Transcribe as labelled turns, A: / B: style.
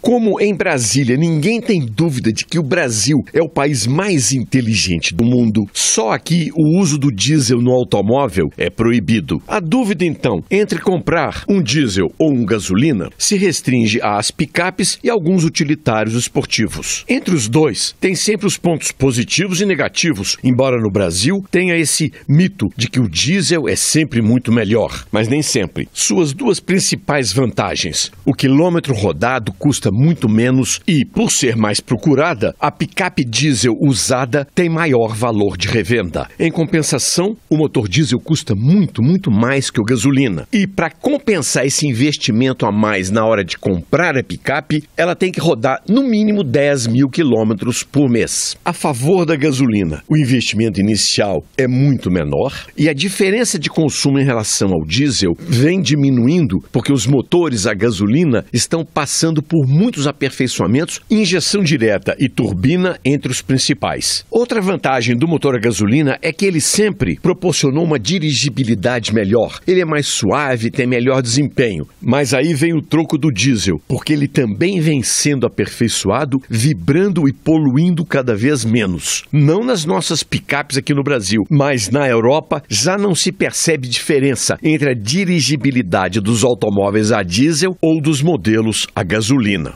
A: Como em Brasília ninguém tem dúvida de que o Brasil é o país mais inteligente do mundo, só aqui o uso do diesel no automóvel é proibido. A dúvida então entre comprar um diesel ou um gasolina se restringe às picapes e alguns utilitários esportivos. Entre os dois, tem sempre os pontos positivos e negativos, embora no Brasil tenha esse mito de que o diesel é sempre muito melhor, mas nem sempre. Suas duas principais vantagens: o quilômetro rodado custa custa muito menos e, por ser mais procurada, a picape diesel usada tem maior valor de revenda. Em compensação, o motor diesel custa muito, muito mais que o gasolina. E para compensar esse investimento a mais na hora de comprar a picape, ela tem que rodar no mínimo 10 mil quilômetros por mês. A favor da gasolina, o investimento inicial é muito menor e a diferença de consumo em relação ao diesel vem diminuindo porque os motores a gasolina estão passando por muitos aperfeiçoamentos, injeção direta e turbina entre os principais. Outra vantagem do motor a gasolina é que ele sempre proporcionou uma dirigibilidade melhor. Ele é mais suave, tem melhor desempenho. Mas aí vem o troco do diesel, porque ele também vem sendo aperfeiçoado, vibrando e poluindo cada vez menos. Não nas nossas picapes aqui no Brasil, mas na Europa já não se percebe diferença entre a dirigibilidade dos automóveis a diesel ou dos modelos a gasolina.